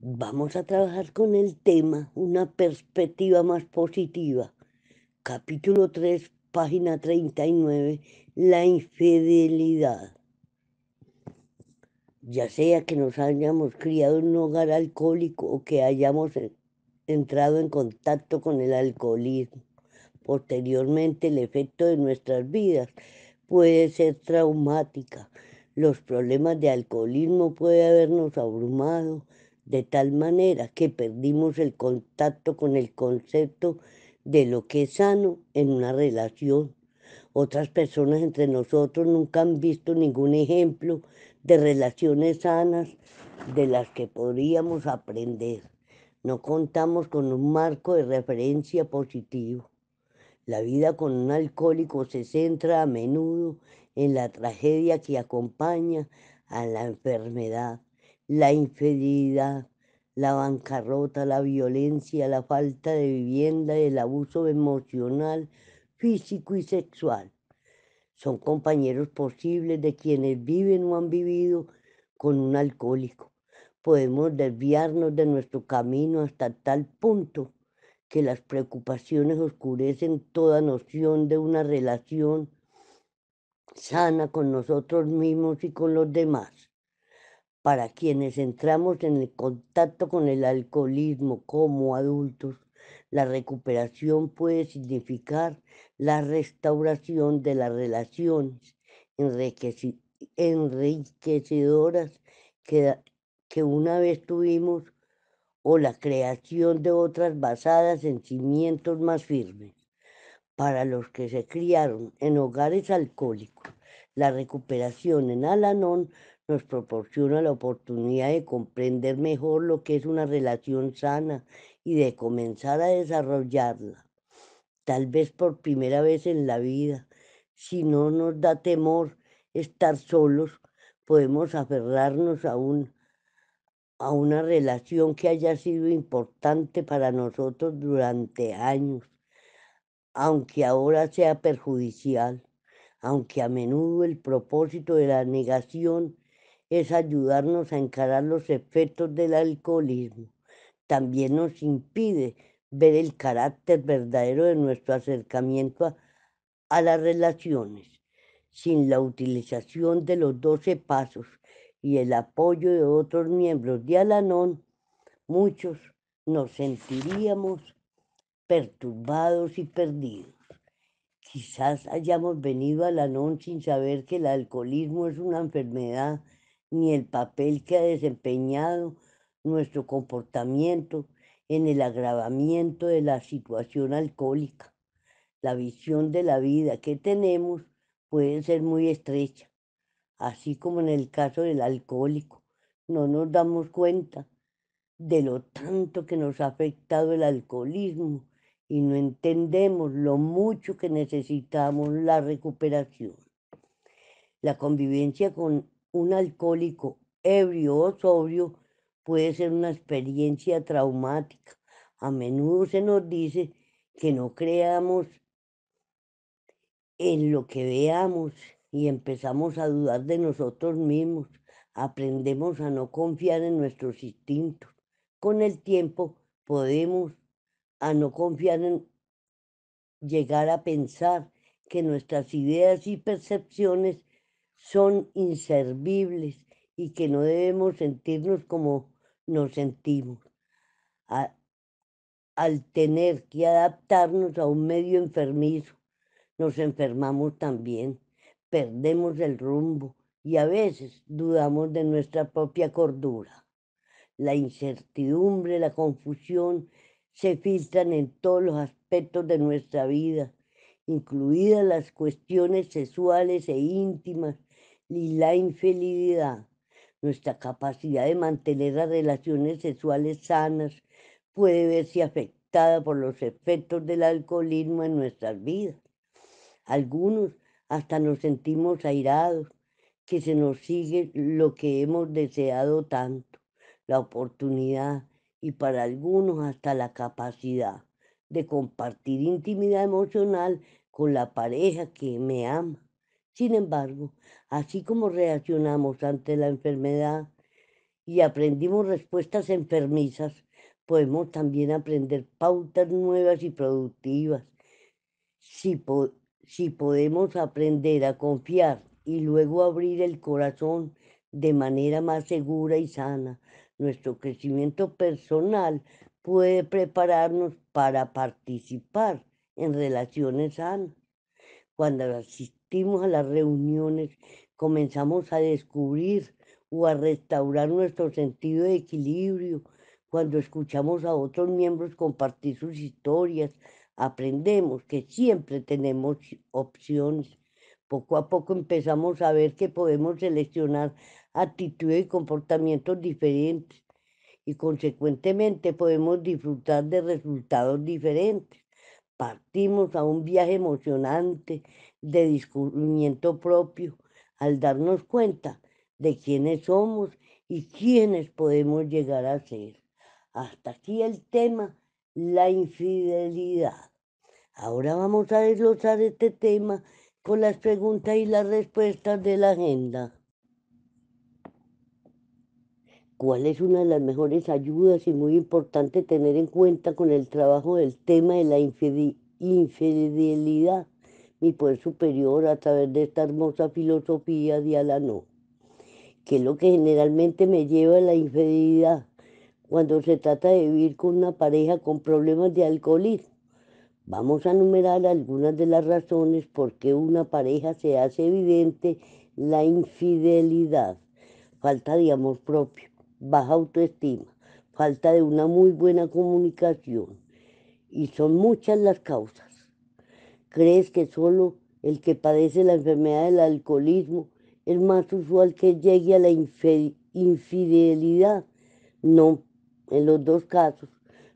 vamos a trabajar con el tema, una perspectiva más positiva. Capítulo 3, página 39, la infidelidad. Ya sea que nos hayamos criado en un hogar alcohólico o que hayamos entrado en contacto con el alcoholismo. Posteriormente, el efecto de nuestras vidas puede ser traumática. Los problemas de alcoholismo puede habernos abrumado, de tal manera que perdimos el contacto con el concepto de lo que es sano en una relación. Otras personas entre nosotros nunca han visto ningún ejemplo de relaciones sanas de las que podríamos aprender. No contamos con un marco de referencia positivo. La vida con un alcohólico se centra a menudo en la tragedia que acompaña a la enfermedad la infidelidad, la bancarrota, la violencia, la falta de vivienda, el abuso emocional, físico y sexual. Son compañeros posibles de quienes viven o han vivido con un alcohólico. Podemos desviarnos de nuestro camino hasta tal punto que las preocupaciones oscurecen toda noción de una relación sana con nosotros mismos y con los demás para quienes entramos en el contacto con el alcoholismo como adultos, la recuperación puede significar la restauración de las relaciones enriquecedoras que, que una vez tuvimos o la creación de otras basadas en cimientos más firmes. Para los que se criaron en hogares alcohólicos, la recuperación en Alanón nos proporciona la oportunidad de comprender mejor lo que es una relación sana y de comenzar a desarrollarla, tal vez por primera vez en la vida. Si no nos da temor estar solos, podemos aferrarnos a, a una relación que haya sido importante para nosotros durante años, aunque ahora sea perjudicial, aunque a menudo el propósito de la negación es ayudarnos a encarar los efectos del alcoholismo. También nos impide ver el carácter verdadero de nuestro acercamiento a, las relaciones. Sin la utilización de los 12 pasos y el apoyo de otros miembros de Alanón, muchos nos sentiríamos perturbados y perdidos. Quizás hayamos venido a Alanón sin saber que el alcoholismo es una enfermedad ni el papel que ha desempeñado nuestro comportamiento en el agravamiento de la situación alcohólica. La visión de la vida que tenemos puede ser muy estrecha, así como en el caso del alcohólico. No nos damos cuenta de lo tanto que nos ha afectado el alcoholismo y no entendemos lo mucho que necesitamos la recuperación. La convivencia con un alcohólico ebrio o sobrio puede ser una experiencia traumática. A menudo se nos dice que no creamos en lo que veamos y empezamos a dudar de nosotros mismos. Aprendemos a no confiar en nuestros instintos. Con el tiempo podemos a no confiar en llegar a pensar que nuestras ideas y percepciones son inservibles y que no debemos sentirnos como nos sentimos. al tener que adaptarnos a un medio enfermizo, nos enfermamos también, perdemos el rumbo y a veces dudamos de nuestra propia cordura. La incertidumbre, la confusión se filtran en todos los aspectos de nuestra vida, incluidas las cuestiones sexuales e íntimas y la infelicidad, Nuestra capacidad de mantener las relaciones sexuales sanas puede verse afectada por los efectos del alcoholismo en nuestras vidas. Algunos hasta nos sentimos airados, que se nos sigue lo que hemos deseado tanto, la oportunidad y para algunos hasta la capacidad de compartir intimidad emocional con la pareja que me ama. Sin embargo, así como reaccionamos ante la enfermedad y aprendimos respuestas enfermizas, podemos también aprender pautas nuevas y productivas. Si, si podemos aprender a confiar y luego abrir el corazón de manera más segura y sana, nuestro crecimiento personal puede prepararnos para participar en relaciones sanas. Cuando, partimos a las reuniones, comenzamos a descubrir o a restaurar nuestro sentido de equilibrio. Cuando escuchamos a otros miembros compartir sus historias, aprendemos que siempre tenemos opciones. Poco a poco empezamos a ver que podemos seleccionar actitudes y comportamientos diferentes y consecuentemente podemos disfrutar de resultados diferentes. Partimos a un viaje emocionante de descubrimiento propio al darnos cuenta de quiénes somos y quiénes podemos llegar a ser. Hasta aquí el tema, la infidelidad. Ahora vamos a desglosar este tema con las preguntas y las respuestas de la agenda. ¿Cuál es una de las mejores ayudas y muy importante tener en cuenta con el trabajo del tema de la infidelidad? mi poder superior a través de esta hermosa filosofía de Alanó. que es lo que generalmente me lleva a la infidelidad cuando se trata de vivir con una pareja con problemas de alcoholismo. Vamos a enumerar algunas de las razones por qué una pareja se hace evidente la infidelidad. Falta de amor propio, baja autoestima, falta de una muy buena comunicación. Y son muchas las causas. ¿Crees que solo el que padece la enfermedad del alcoholismo es más usual que llegue a la infidelidad? No, en los dos casos,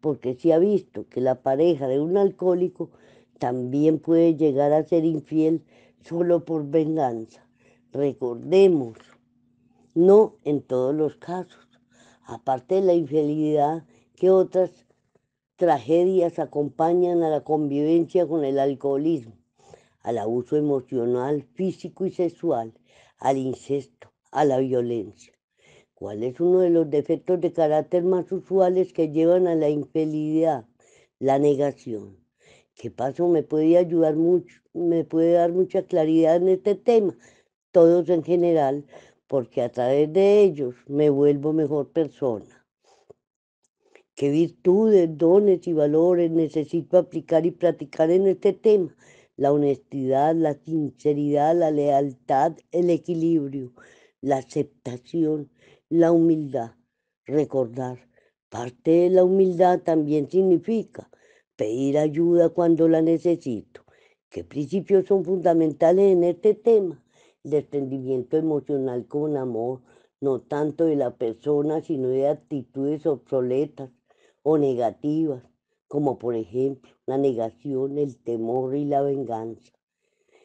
porque se ha visto que la pareja de un alcohólico también puede llegar a ser infiel solo por venganza. Recordemos, no en todos los casos. Aparte de la infidelidad que otras tragedias acompañan a la convivencia con el alcoholismo, al abuso emocional, físico y sexual, al incesto, a la violencia. ¿Cuál es uno de los defectos de carácter más usuales que llevan a la infelicidad? La negación. ¿Qué paso me puede ayudar mucho? Me puede dar mucha claridad en este tema, todos en general, porque a través de ellos me vuelvo mejor persona qué virtudes, dones y valores necesito aplicar y practicar en este tema. La honestidad, la sinceridad, la lealtad, el equilibrio, la aceptación, la humildad. Recordar, parte de la humildad también significa pedir ayuda cuando la necesito. ¿Qué principios son fundamentales en este tema? El desprendimiento emocional con amor, no tanto de la persona, sino de actitudes obsoletas, o negativas, como por ejemplo la negación, el temor y la venganza,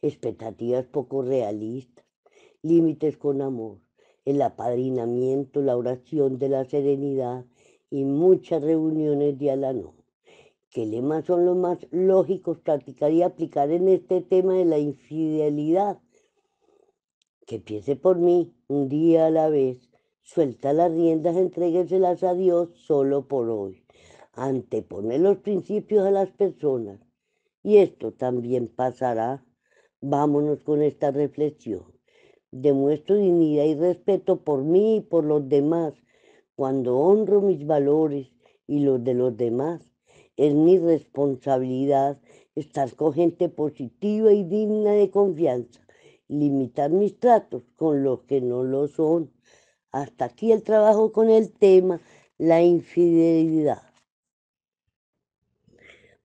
expectativas poco realistas, límites con amor, el apadrinamiento, la oración de la serenidad y muchas reuniones de que ¿Qué lemas son los más lógicos practicar y aplicar en este tema de la infidelidad? Que piense por mí, un día a la vez. Suelta las riendas, entrégueselas a Dios solo por hoy anteponer los principios a las personas. Y esto también pasará. Vámonos con esta reflexión. Demuestro dignidad y respeto por mí y por los demás cuando honro mis valores y los de los demás. Es mi responsabilidad estar con gente positiva y digna de confianza, limitar mis tratos con los que no lo son. Hasta aquí el trabajo con el tema, la infidelidad